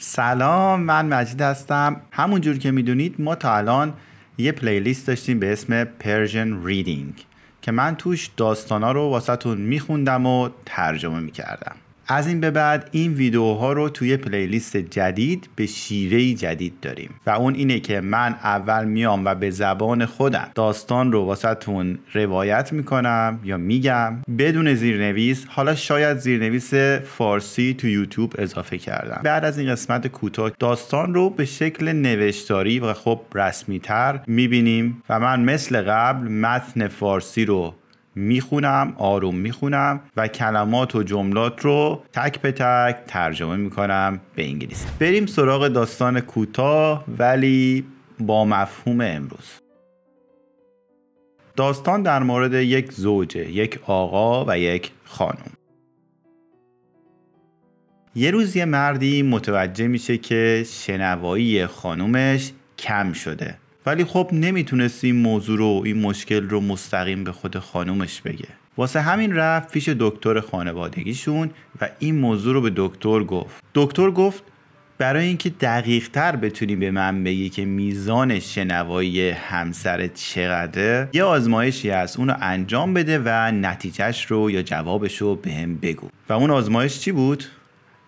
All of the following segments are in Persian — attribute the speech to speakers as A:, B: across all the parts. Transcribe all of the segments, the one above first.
A: سلام من مجید هستم همونجور که میدونید ما تا الان یه پلیلیست داشتیم به اسم Persian Reading که من توش داستانا رو تون میخوندم و ترجمه میکردم از این به بعد این ویدیوها رو توی پلیلیست جدید به شیره جدید داریم و اون اینه که من اول میام و به زبان خودم داستان رو واسهتون روایت میکنم یا میگم بدون زیرنویس حالا شاید زیرنویس فارسی تو یوتیوب اضافه کردم بعد از این قسمت کوتاه داستان رو به شکل نوشتاری و خب رسمی تر میبینیم و من مثل قبل متن فارسی رو میخونم آروم میخونم و کلمات و جملات رو تک به تک ترجمه میکنم به انگلیسی بریم سراغ داستان کوتاه ولی با مفهوم امروز داستان در مورد یک زوجه یک آقا و یک خانم یه روز یه مردی متوجه میشه که شنوایی خانومش کم شده ولی خب نمیتونست این موضوع رو این مشکل رو مستقیم به خود خانومش بگه واسه همین رفت پیش دکتر خانوادگیشون و این موضوع رو به دکتر گفت دکتر گفت برای اینکه دقیق تر بتونی به من بگی که میزان شنوایی همسر چقدره یه آزمایشی هست اونو انجام بده و نتیجهش رو یا جوابش رو به هم بگو و اون آزمایش چی بود؟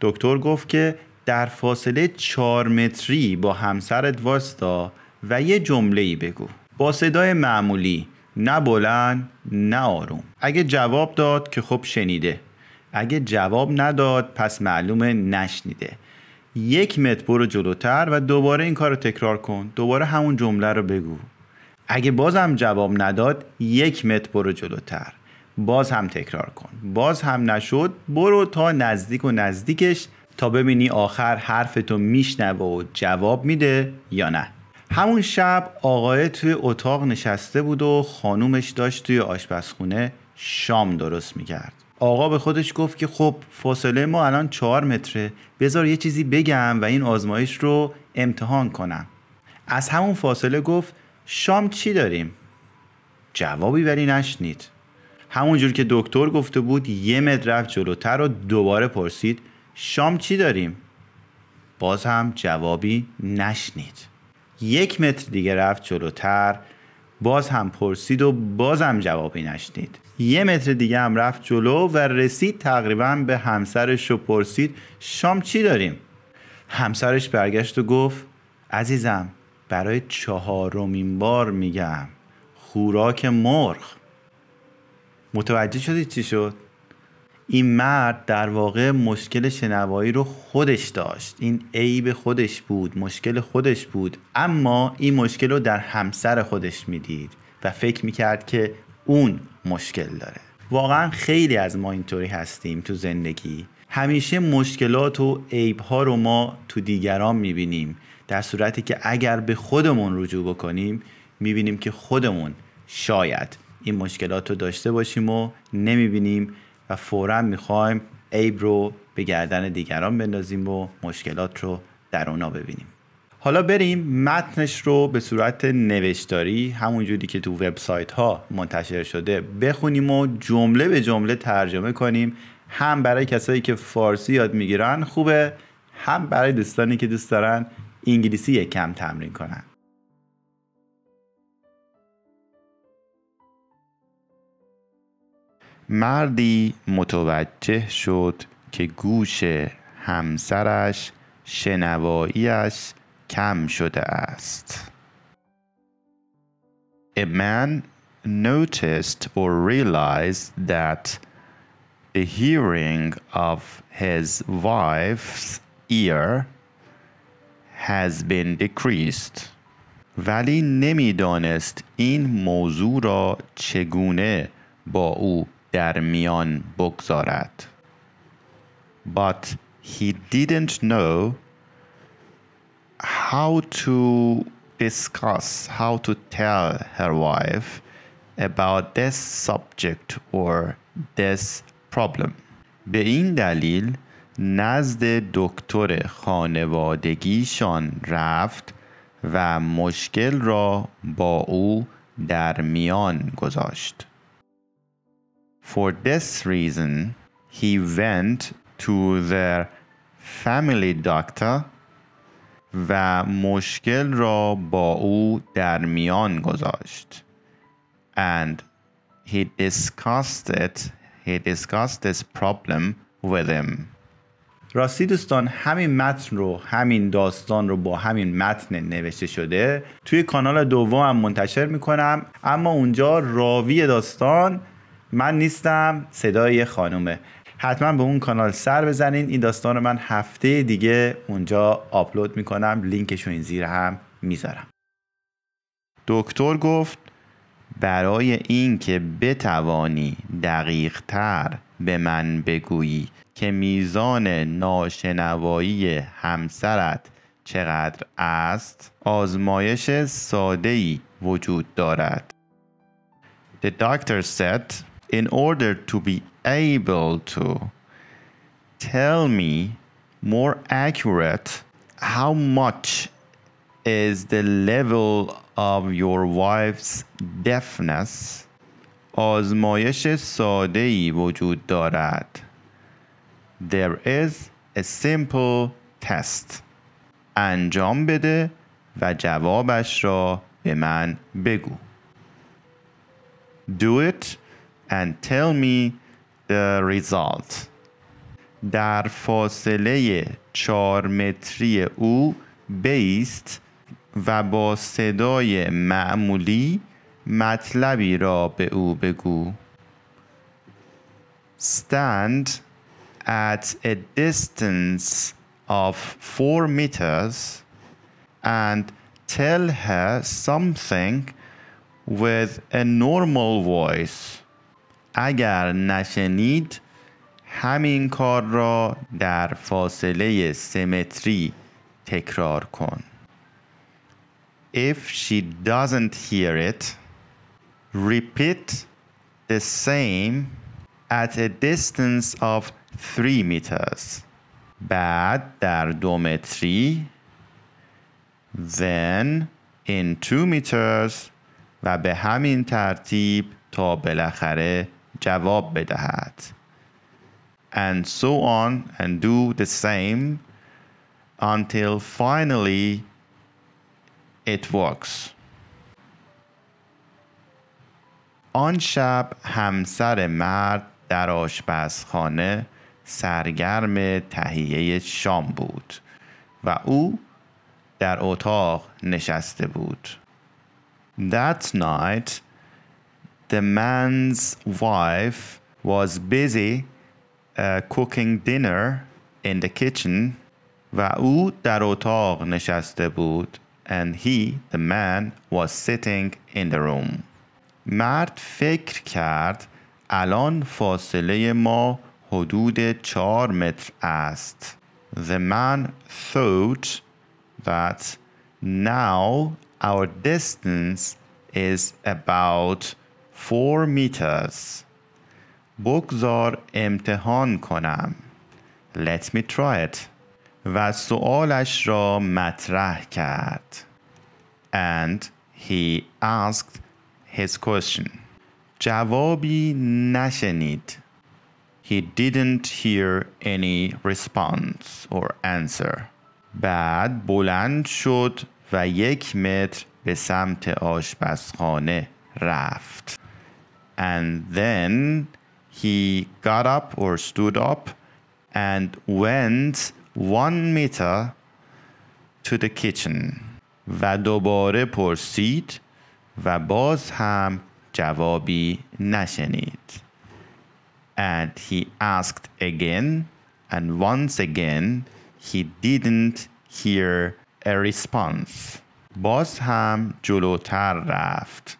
A: دکتر گفت که در فاصله چهار متری با همسرت واسطا و یه جمله ای بگو با صدای معمولی نه بلند نه آروم اگه جواب داد که خب شنیده اگه جواب نداد پس معلومه نشنیده یک متر برو جلوتر و دوباره این کار رو تکرار کن دوباره همون جمله رو بگو اگه بازم جواب نداد یک متر برو جلوتر باز هم تکرار کن باز هم نشد برو تا نزدیک و نزدیکش تا ببینی آخر حرفتو میشنوه و جواب میده یا نه همون شب آقای توی اتاق نشسته بود و خانومش داشت توی آشپزخونه شام درست میکرد آقا به خودش گفت که خب فاصله ما الان چهار متره بذار یه چیزی بگم و این آزمایش رو امتحان کنم از همون فاصله گفت شام چی داریم؟ جوابی ولی نشنید همونجور که دکتر گفته بود یه متر رفت جلوتر رو دوباره پرسید شام چی داریم؟ باز هم جوابی نشنید یک متر دیگه رفت جلوتر باز هم پرسید و باز هم جوابی نشنید یه متر دیگه هم رفت جلو و رسید تقریبا به همسرش و پرسید شام چی داریم؟ همسرش برگشت و گفت عزیزم برای چهارمین بار میگم خوراک مرغ متوجه شدید چی شد؟ این مرد در واقع مشکل شنوایی رو خودش داشت این عیب خودش بود مشکل خودش بود اما این مشکل رو در همسر خودش میدید و فکر میکرد که اون مشکل داره واقعا خیلی از ما اینطوری هستیم تو زندگی همیشه مشکلات و عیبها رو ما تو دیگران میبینیم در صورتی که اگر به خودمون رجوع بکنیم میبینیم که خودمون شاید این مشکلات رو داشته باشیم و نمیبینیم و فورا میخوایم عیب رو به گردن دیگران بندازیم و مشکلات رو در اونا ببینیم حالا بریم متنش رو به صورت نوشتاری همون جوری که تو وبسایت ها منتشر شده بخونیم و جمله به جمله ترجمه کنیم هم برای کسایی که فارسی یاد میگیرن خوبه هم برای دوستانی که دوست دارن انگلیسی کم تمرین کنن مردی متوجه شد که گوش همسرش شنواییش کم شده است. A man noticed or realized that the hearing of his wife's ear has been decreased. ولی نمیدانست این موضوع را چگونه با او در میان بگذارد but he didn't know how to discuss how to tell her wife about this subject or this problem به این دلیل نزد دکتر خانوادگیشان رفت و مشکل را با او در میان گذاشت For this reason, he went to their family doctor و مشکل را با او در میان گذاشت and he discussed it he discussed this problem with him راستی دوستان همین متن رو همین داستان رو با همین متن نوشته شده توی کانال دوم منتشر میکنم اما اونجا راوی داستان من نیستم صدای خانومه حتما به اون کانال سر بزنین این داستان رو من هفته دیگه اونجا آپلود میکنم لینکش این زیر هم میذارم دکتر گفت برای اینکه بتوانی دقیق تر به من بگویی که میزان ناشنوایی همسرت چقدر است آزمایش ساده ای وجود دارد The doctor said in order to be able to tell me more accurate how much is the level of your wife's deafness آزمایش ساده ای وجود دارد There is a simple test انجام بده و جوابش را به من بگو Do it and tell me the result در فاصله چهار متری او بیست و با صدای معمولی مطلبی را به او بگو stand at a distance of 4 meters and tell her something with a normal voice اگر نشنید همین کار را در فاصله سمتری تکرار کن If she doesn't hear it repeat the same at a distance of 3 meters بعد در دو متری then in 2 meters و به همین ترتیب تا بالاخره جواب بدهد and so on and do the same until finally it works آن شب همسر مرد در آشپزخانه سرگرم تهیه شام بود و او در اتاق نشسته بود That night the man's wife was busy uh, cooking dinner in the kitchen و او در اتاق نشسته بود and he the man was sitting in the room مرد فکر کرد الان فاصله ما حدود چهار متر است The man thought that now our distance is about 4 meters بگذار امتحان کنم Let me try it و سوالش را مطرح کرد And he asked his question جوابی نشنید He didn't hear any response or answer بعد بلند شد و یک متر به سمت آشپزخانه رفت And then he got up or stood up and went one meter to the kitchen. و دوباره پرسید و باز هم جوابی نشنید. And he asked again and once again he didn't hear a response. باز هم جلوتر رفت.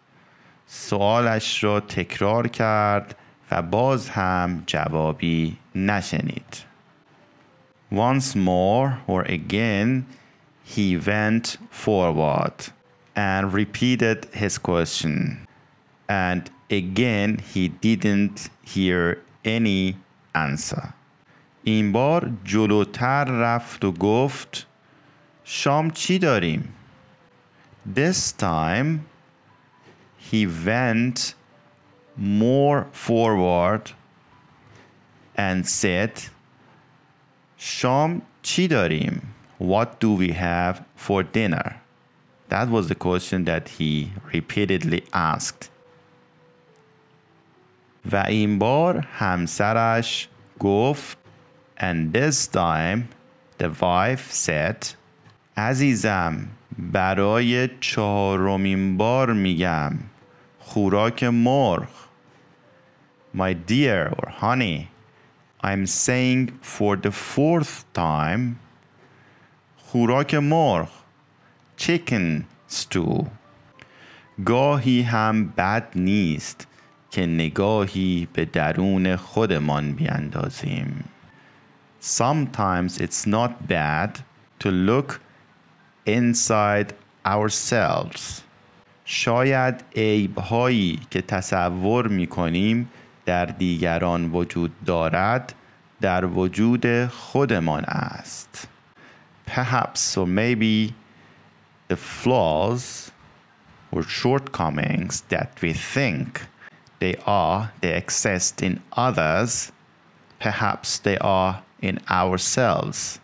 A: سوالش را تکرار کرد و باز هم جوابی نشنید. Once more or again he went forward and repeated his question. And again he didn't hear any answer. این بار جلوتر رفت و گفت شام چی داریم؟ This time he went more forward and said, Sham چی What do we have for dinner? That was the question that he repeatedly asked. و این بار and this time the wife said "Azizam." برای چهارمین بار میگم خوراک مرغ My dear or honey I'm saying for the fourth time خوراک مرغ chicken stew گاهی هم بد نیست که نگاهی به درون خودمان بیاندازیم Sometimes it's not bad to look inside ourselves شاید عیب هایی که تصور می کنیم در دیگران وجود دارد در وجود خودمان است perhaps or maybe the flaws or shortcomings that we think they are, they exist in others, perhaps they are in ourselves.